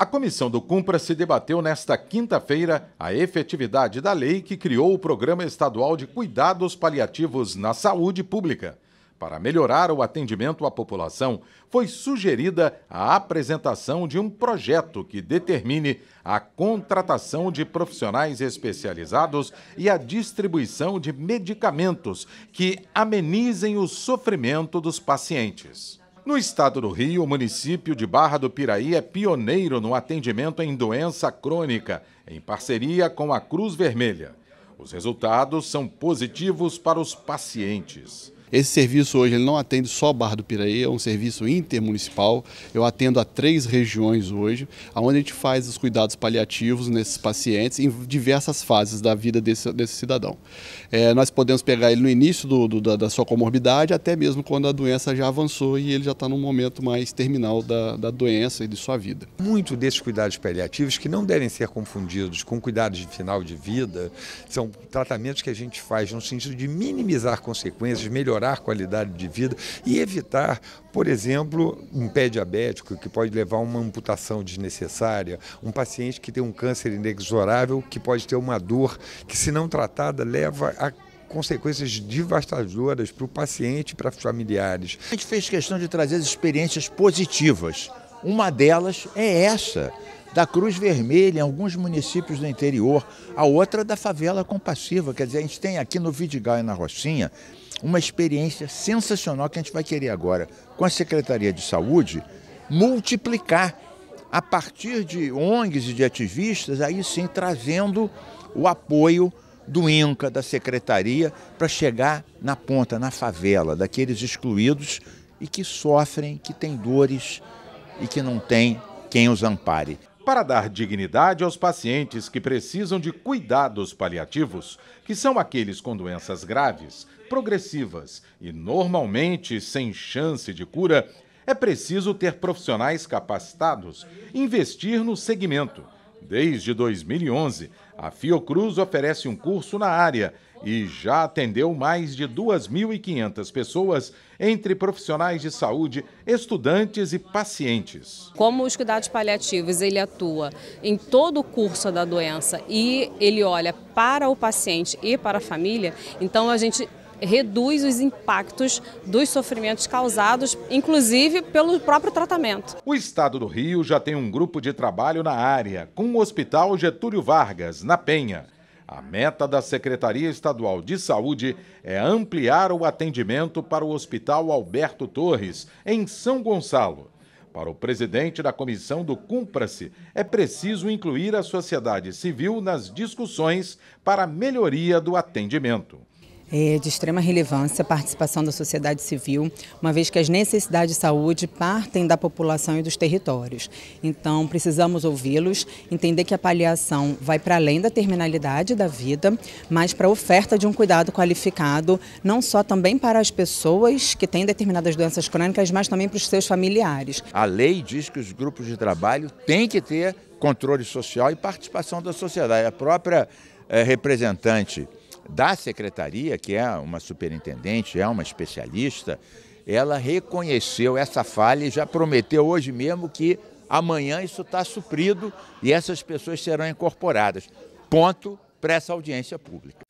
A comissão do Cumpra se debateu nesta quinta-feira a efetividade da lei que criou o Programa Estadual de Cuidados Paliativos na Saúde Pública. Para melhorar o atendimento à população, foi sugerida a apresentação de um projeto que determine a contratação de profissionais especializados e a distribuição de medicamentos que amenizem o sofrimento dos pacientes. No estado do Rio, o município de Barra do Piraí é pioneiro no atendimento em doença crônica, em parceria com a Cruz Vermelha. Os resultados são positivos para os pacientes. Esse serviço hoje ele não atende só Barra do Piraí, é um serviço intermunicipal. Eu atendo a três regiões hoje, onde a gente faz os cuidados paliativos nesses pacientes em diversas fases da vida desse, desse cidadão. É, nós podemos pegar ele no início do, do, da, da, sua comorbidade, até mesmo quando a doença já avançou e ele já está num momento mais terminal da, da doença e de sua vida. Muito desses cuidados paliativos que não devem ser confundidos com cuidados de final de vida, são tratamentos que a gente faz no sentido de minimizar consequências, melhorar melhorar a qualidade de vida e evitar, por exemplo, um pé diabético que pode levar a uma amputação desnecessária, um paciente que tem um câncer inexorável que pode ter uma dor que, se não tratada, leva a consequências devastadoras para o paciente e para familiares. A gente fez questão de trazer as experiências positivas uma delas é essa, da Cruz Vermelha, em alguns municípios do interior, a outra da favela compassiva. Quer dizer, a gente tem aqui no Vidigal e na Rocinha uma experiência sensacional que a gente vai querer agora, com a Secretaria de Saúde, multiplicar a partir de ONGs e de ativistas, aí sim trazendo o apoio do INCA, da secretaria, para chegar na ponta, na favela, daqueles excluídos e que sofrem, que têm dores e que não tem quem os ampare. Para dar dignidade aos pacientes que precisam de cuidados paliativos, que são aqueles com doenças graves, progressivas e normalmente sem chance de cura, é preciso ter profissionais capacitados, investir no segmento Desde 2011, a Fiocruz oferece um curso na área e já atendeu mais de 2.500 pessoas, entre profissionais de saúde, estudantes e pacientes. Como os cuidados paliativos ele atua em todo o curso da doença e ele olha para o paciente e para a família, então a gente reduz os impactos dos sofrimentos causados, inclusive pelo próprio tratamento. O Estado do Rio já tem um grupo de trabalho na área, com o Hospital Getúlio Vargas, na Penha. A meta da Secretaria Estadual de Saúde é ampliar o atendimento para o Hospital Alberto Torres, em São Gonçalo. Para o presidente da comissão do Cumpra-se, é preciso incluir a sociedade civil nas discussões para a melhoria do atendimento. É de extrema relevância a participação da sociedade civil, uma vez que as necessidades de saúde partem da população e dos territórios. Então, precisamos ouvi-los, entender que a paliação vai para além da terminalidade da vida, mas para a oferta de um cuidado qualificado, não só também para as pessoas que têm determinadas doenças crônicas, mas também para os seus familiares. A lei diz que os grupos de trabalho têm que ter controle social e participação da sociedade. A própria é, representante da secretaria, que é uma superintendente, é uma especialista, ela reconheceu essa falha e já prometeu hoje mesmo que amanhã isso está suprido e essas pessoas serão incorporadas. Ponto para essa audiência pública.